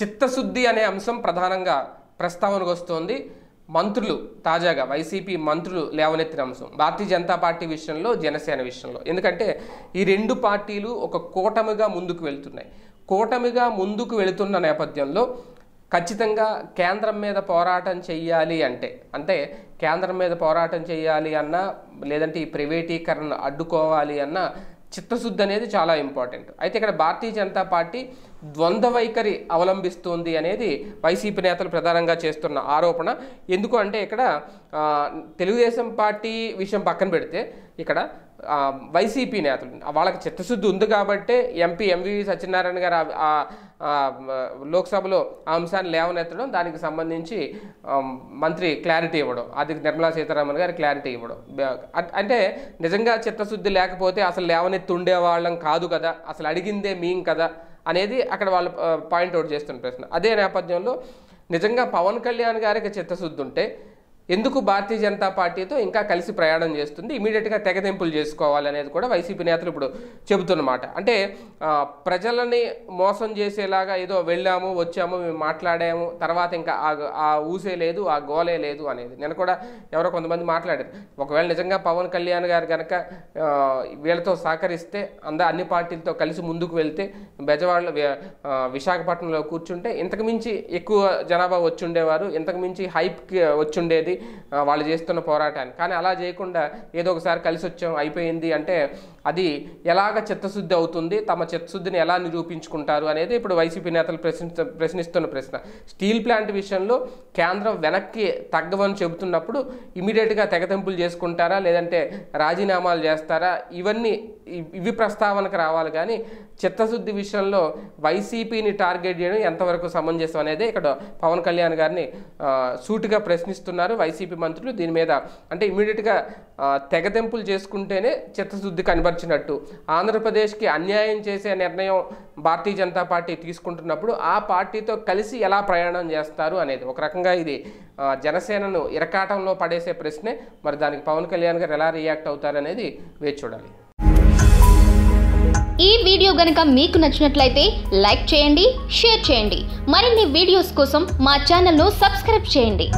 చిత్తశుద్ధి అనే అంశం ప్రధానంగా ప్రస్తావనకు వస్తోంది మంత్రులు తాజాగా వైసీపీ మంత్రులు లేవనెత్తిన అంశం భారతీయ జనతా పార్టీ విషయంలో జనసేన విషయంలో ఎందుకంటే ఈ రెండు పార్టీలు ఒక కూటమిగా ముందుకు వెళ్తున్నాయి కూటమిగా ముందుకు వెళుతున్న నేపథ్యంలో ఖచ్చితంగా కేంద్రం మీద పోరాటం చేయాలి అంటే అంటే కేంద్రం మీద పోరాటం చేయాలి అన్నా లేదంటే ఈ ప్రైవేటీకరణ అడ్డుకోవాలి అన్నా చిత్తశుద్ధి అనేది చాలా ఇంపార్టెంట్ అయితే ఇక్కడ భారతీయ జనతా పార్టీ ద్వంద్వ వైఖరి అవలంబిస్తోంది అనేది వైసీపీ నేతలు ప్రధానంగా చేస్తున్న ఆరోపణ ఎందుకు అంటే ఇక్కడ తెలుగుదేశం పార్టీ విషయం పక్కన పెడితే ఇక్కడ వైసీపీ నేతలు వాళ్ళకి చిత్తశుద్ధి ఉంది కాబట్టే ఎంపీ ఎంవివి సత్యనారాయణ గారు లోక్సభలో ఆ అంశాన్ని లేవనెత్తడం దానికి సంబంధించి మంత్రి క్లారిటీ ఇవ్వడం అది నిర్మలా సీతారామన్ గారు క్లారిటీ ఇవ్వడం అంటే నిజంగా చిత్తశుద్ధి లేకపోతే అసలు లేవనెత్తి ఉండేవాళ్ళం కాదు కదా అసలు అడిగిందే మీం కదా అనేది అక్కడ వాళ్ళు పాయింట్అవుట్ చేస్తున్న ప్రశ్న అదే నేపథ్యంలో నిజంగా పవన్ కళ్యాణ్ గారికి చిత్తశుద్ధి ఉంటే ఎందుకు భారతీయ జనతా పార్టీతో ఇంకా కలిసి ప్రయాణం చేస్తుంది ఇమీడియట్గా తెగదింపులు చేసుకోవాలనేది కూడా వైసీపీ నేతలు ఇప్పుడు చెబుతున్నమాట అంటే ప్రజలని మోసం చేసేలాగా ఏదో వెళ్ళాము వచ్చాము మేము మాట్లాడాము తర్వాత ఇంకా ఆ ఊసే లేదు ఆ గోలే లేదు అనేది నేను కూడా ఎవరో కొంతమంది మాట్లాడారు ఒకవేళ నిజంగా పవన్ కళ్యాణ్ గారు కనుక వీళ్ళతో సహకరిస్తే అంద అన్ని పార్టీలతో కలిసి ముందుకు వెళ్తే బెజవాడలో విశాఖపట్నంలో కూర్చుంటే ఇంతకుమించి ఎక్కువ జనాభా వచ్చుండేవారు ఇంతకుమించి హైప్కి వచ్చుండేది వాళ్ళు చేస్తున్న పోరాటాన్ని కానీ అలా చేయకుండా ఏదో ఒకసారి కలిసి వచ్చాం అయిపోయింది అంటే అది ఎలాగ చిత్తశుద్ధి అవుతుంది తమ చిత్తశుద్ధిని ఎలా నిరూపించుకుంటారు అనేది ఇప్పుడు వైసీపీ నేతలు ప్రశ్నిస్తు ప్రశ్నిస్తున్న ప్రశ్న స్టీల్ ప్లాంట్ విషయంలో కేంద్రం వెనక్కి తగ్గవని చెబుతున్నప్పుడు ఇమీడియట్గా తెగతింపులు చేసుకుంటారా లేదంటే రాజీనామాలు చేస్తారా ఇవన్నీ ఇవి ప్రస్తావనకు రావాలి కానీ చిత్తశుద్ధి విషయంలో వైసీపీని టార్గెట్ చేయడం ఎంతవరకు సమంజసం అనేది ఇక్కడ పవన్ కళ్యాణ్ గారిని సూటిగా ప్రశ్నిస్తున్నారు వైసీపీ మంత్రులు దీని మీద అంటే ఇమీడియట్గా తెగదెంపులు చేసుకుంటేనే చిత్తశుద్ధి కనబరిచినట్టు ఆంధ్రప్రదేశ్కి అన్యాయం చేసే నిర్ణయం భారతీయ జనతా పార్టీ తీసుకుంటున్నప్పుడు ఆ పార్టీతో కలిసి ఎలా ప్రయాణం చేస్తారు అనేది ఒక రకంగా ఇది జనసేనను ఇరకాటంలో పడేసే ప్రశ్నే మరి దానికి పవన్ కళ్యాణ్ గారు ఎలా రియాక్ట్ అవుతారనేది వేచి చూడాలి ఈ వీడియో గనుక మీకు నచ్చినట్లయితే లైక్ చేయండి షేర్ చేయండి మరిన్ని వీడియోస్ కోసం మా ఛానల్ను సబ్స్క్రైబ్ చేయండి